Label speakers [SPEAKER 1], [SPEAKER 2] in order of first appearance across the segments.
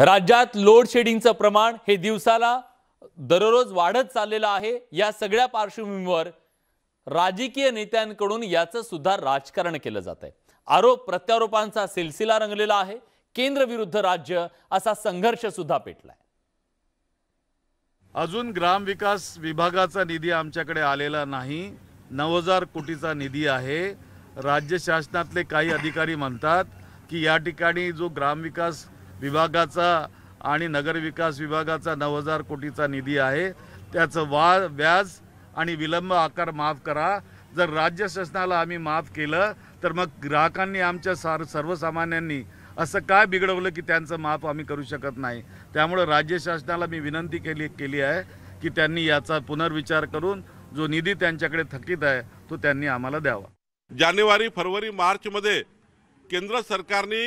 [SPEAKER 1] राज्यात लोडशेडिंगचं प्रमाण हे दिवसाला दररोज वाढत चाललेलं आहे या सगळ्या पार्श्वभूमीवर राजकीय नेत्यांकडून याचं सुद्धा राजकारण केलं जात आहे आरोप प्रत्यारोपांचा सिलसिला रंगलेला आहे केंद्र विरुद्ध राज्य असा संघर्ष सुद्धा पेटलाय अजून ग्रामविकास
[SPEAKER 2] विभागाचा निधी आमच्याकडे आलेला नाही नऊ हजार कोटीचा निधी आहे राज्य शासनातले काही अधिकारी म्हणतात की या ठिकाणी जो ग्रामविकास विभागाचा आणि नगरविकास विभागाचा नऊ हजार कोटीचा निधी आहे त्याचं वा व्याज आणि विलंब आकार माफ करा जर राज्य शासनाला आम्ही माफ केलं तर मग ग्राहकांनी आमच्या सार सर्वसामान्यांनी असं काय बिघडवलं की त्यांचं माफ आम्ही करू शकत नाही त्यामुळं राज्य शासनाला मी विनंती केली केली आहे की त्यांनी याचा पुनर्विचार करून जो निधी त्यांच्याकडे थकीत आहे तो त्यांनी आम्हाला द्यावा
[SPEAKER 3] जानेवारी फरवरी मार्चमध्ये केंद्र सरकारने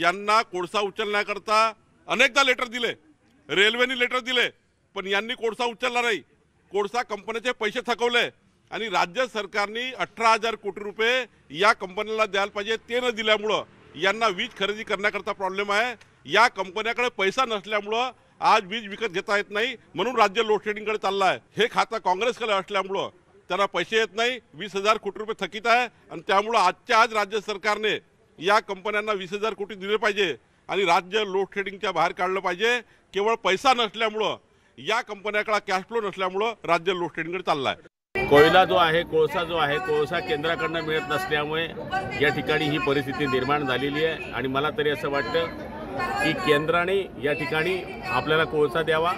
[SPEAKER 3] यांना कोळसा उचलण्याकरता अनेकदा लेटर दिले रेल्वेने लेटर दिले पण यांनी कोळसा उचलला नाही कोळसा कंपनीचे पैसे थकवले आणि राज्य सरकारने अठरा हजार कोटी रुपये या कंपनीला द्यायला पाहिजे ते न दिल्यामुळं यांना वीज खरेदी करण्याकरता प्रॉब्लेम आहे या कंपन्याकडे पैसा नसल्यामुळं आज वीज विकत घेता येत नाही म्हणून राज्य लोडशेडिंगकडे चाललं आहे हे खातं काँग्रेसकडे असल्यामुळं त्यांना पैसे येत नाही वीस हजार कोटी रुपये थकीत आहे आणि त्यामुळं आजच्या आज राज्य सरकारने या कंपन्यांना वीस हजार कोटी दिले पाहिजे आणि राज्य लोड शेडिंगच्या बाहेर काढलं पाहिजे केवळ पैसा नसल्यामुळं या कंपन्याकडे कॅश फ्लो नसल्यामुळं राज्य लोड शेडिंगकडे चाललं आहे कोयला जो आहे कोळसा जो आहे कोळसा
[SPEAKER 4] केंद्राकडनं मिळत नसल्यामुळे या ठिकाणी ही परिस्थिती निर्माण झालेली आहे आणि मला तरी असं वाटतं की केंद्राने या ठिकाणी आपल्याला कोळसा द्यावा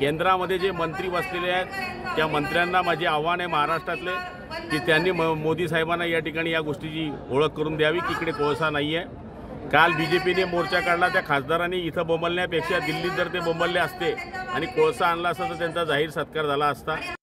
[SPEAKER 4] केंद्रामध्ये जे मंत्री बसलेले आहेत त्या मंत्र्यांना माझे आव्हान आहे महाराष्ट्रातले की त्यांनी म मोदी साहेबांना या ठिकाणी या गोष्टीची ओळख करून द्यावी की इकडे कोळसा नाही आहे काल बी जे पीने मोर्चा काढला त्या खासदारांनी इथं बोंबलण्यापेक्षा दिल्लीत जर ते बोंबलले असते आणि कोळसा आणला असता तर त्यांचा जाहीर सत्कार झाला असता